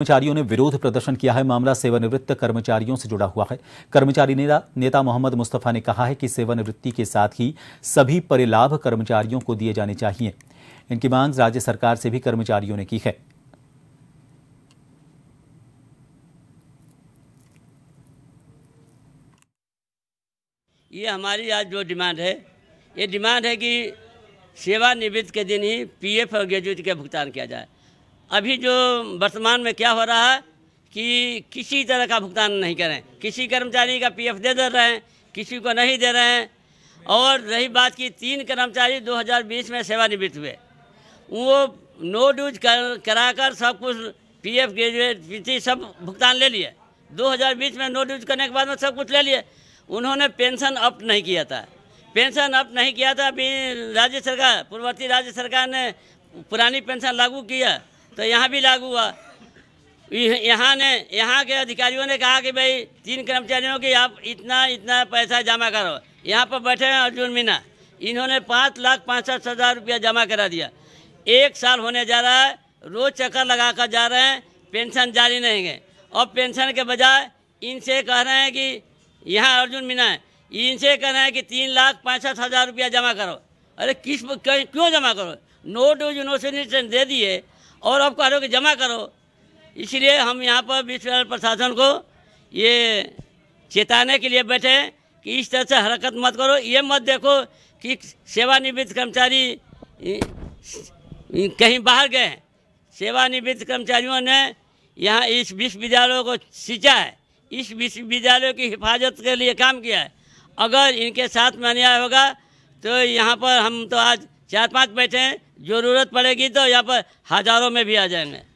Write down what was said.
कर्मचारियों ने विरोध प्रदर्शन किया है मामला सेवानिवृत्त कर्मचारियों से जुड़ा हुआ है कर्मचारी नेता नेता मोहम्मद मुस्तफा ने कहा है कि सेवानिवृत्ति के साथ ही सभी परिलाभ कर्मचारियों को दिए जाने चाहिए इनकी मांग राज्य सरकार से भी कर्मचारियों ने की है ये हमारी आज जो डिमांड है ये डिमांड है कि सेवानिवृत्त के दिन ही पीएफ और ग्रेजुएट का भुगतान किया जाए अभी जो वर्तमान में क्या हो रहा है कि किसी तरह का भुगतान नहीं करें किसी कर्मचारी का पीएफ दे दे रहे हैं किसी को नहीं दे रहे हैं और रही बात की तीन कर्मचारी 2020 में सेवानिवृत्त हुए वो नो ड्यूज कर करा कर सब कुछ पीएफ ग्रेजुएट पीटी सब भुगतान ले लिए 2020 में नो ड्यूज करने के बाद में सब कुछ ले लिए उन्होंने पेंशन अप नहीं किया था पेंशन अप नहीं किया था अभी राज्य सरकार पूर्ववर्ती राज्य सरकार ने पुरानी पेंशन लागू किया तो यहाँ भी लागू हुआ यहाँ ने यहाँ के अधिकारियों ने कहा कि भाई तीन कर्मचारियों की आप इतना इतना पैसा जमा करो यहाँ पर बैठे हैं अर्जुन मीना इन्होंने पाँच लाख पैंसठ हज़ार रुपया जमा करा दिया एक साल होने जा रहा है रोज़ चक्कर लगा कर जा रहे हैं पेंशन जारी नहीं है और पेंशन के बजाय इनसे कह रहे हैं कि यहाँ अर्जुन मीना है इनसे कह रहे हैं कि तीन लाख पैंसठ हज़ार रुपया जमा करो अरे किस क्यों जमा करो नोट यूनिवर्सिटी दे दिए और अब कह रहे हो कि जमा करो इसलिए हम यहाँ पर विश्वविद्यालय प्रशासन को ये चेताने के लिए बैठे हैं कि इस तरह से हरकत मत करो ये मत देखो कि सेवानिवृत्त कर्मचारी कहीं बाहर गए हैं सेवानिवृत्त कर्मचारियों ने यहाँ इस विश्वविद्यालय को सींचा है इस विश्वविद्यालय की हिफाजत के लिए काम किया है अगर इनके साथ में अन्याय होगा तो यहाँ पर हम तो आज चार पाँच बैठे हैं ज़रूरत पड़ेगी तो यहाँ पर हज़ारों में भी आ जाएंगे